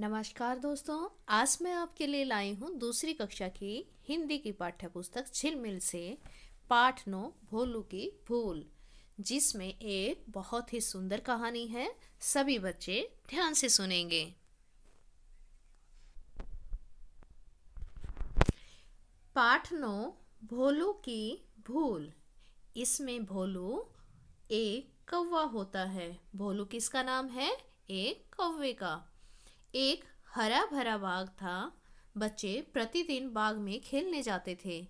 नमस्कार दोस्तों आज मैं आपके लिए लाई हूँ दूसरी कक्षा की हिंदी की पाठ्य पुस्तक झिलमिल से पाठ नो भोलू की भूल जिसमें एक बहुत ही सुंदर कहानी है सभी बच्चे ध्यान से सुनेंगे पाठ नो भोलू की भूल इसमें भोलू एक कौवा होता है भोलू किसका नाम है एक कौवे का एक हरा भरा बाग था बच्चे प्रतिदिन बाग में खेलने जाते थे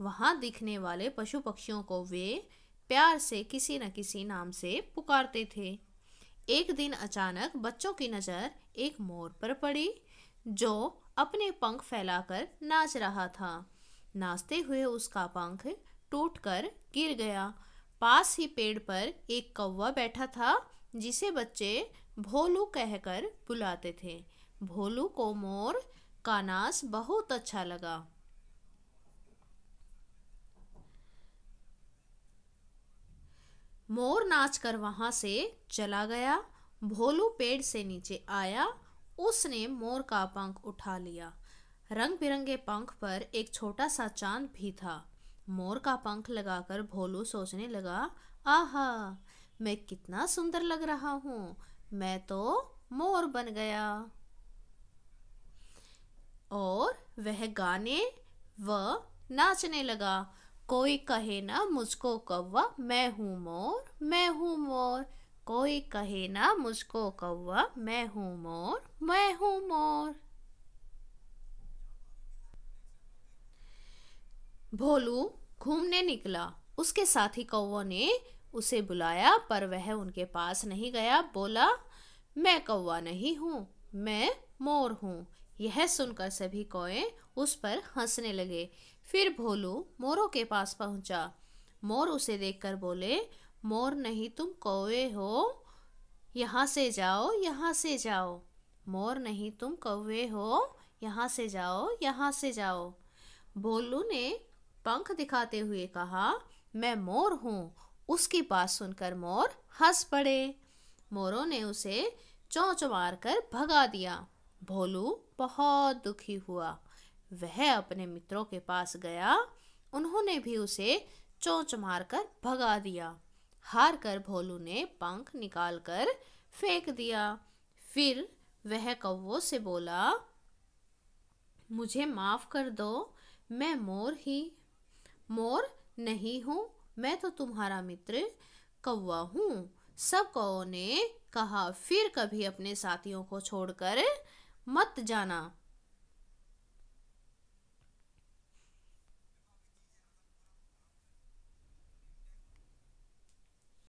वहाँ दिखने वाले पशु पक्षियों को वे प्यार से किसी न किसी नाम से पुकारते थे एक दिन अचानक बच्चों की नज़र एक मोर पर पड़ी जो अपने पंख फैलाकर नाच रहा था नाचते हुए उसका पंख टूटकर गिर गया पास ही पेड़ पर एक कौवा बैठा था जिसे बच्चे भोलू कहकर बुलाते थे भोलू को मोर का नाच बहुत अच्छा लगा मोर नाच कर वहां से चला गया भोलू पेड़ से नीचे आया उसने मोर का पंख उठा लिया रंग बिरंगे पंख पर एक छोटा सा चांद भी था मोर का पंख लगाकर भोलू सोचने लगा आहा मैं कितना सुंदर लग रहा हूँ मैं तो मोर बन गया और वह गाने व नाचने लगा कोई कहे ना मुझको कौवा मैं हूँ मोर मैं हूँ मोर कोई कहे ना मुझको कौवा मैं हूँ मोर मैं हूँ मोर भोलू घूमने निकला उसके साथी कौवों ने उसे बुलाया पर वह उनके पास नहीं गया बोला मैं कौवा नहीं हूँ मैं मोर हूँ यह सुनकर सभी कौए उस पर हंसने लगे फिर भोलू मोरों के पास पहुंचा मोर उसे देखकर बोले मोर नहीं तुम कौवे हो यहाँ से जाओ यहाँ से जाओ मोर नहीं तुम कौवे हो यहाँ से जाओ यहाँ से जाओ भोलू ने पंख दिखाते हुए कहा मैं मोर हूँ उसकी बात सुनकर मोर हंस पड़े मोरों ने उसे चौंच मार कर भगा दिया भोलू बहुत दुखी हुआ वह अपने मित्रों के पास गया उन्होंने भी उसे मार मारकर भगा दिया हार कर भोलू ने पंख निकाल कर फेंक दिया फिर वह कौ से बोला मुझे माफ कर दो मैं मोर ही मोर नहीं हूँ मैं तो तुम्हारा मित्र कौवा हूँ सब कौ ने कहा फिर कभी अपने साथियों को छोड़कर मत जाना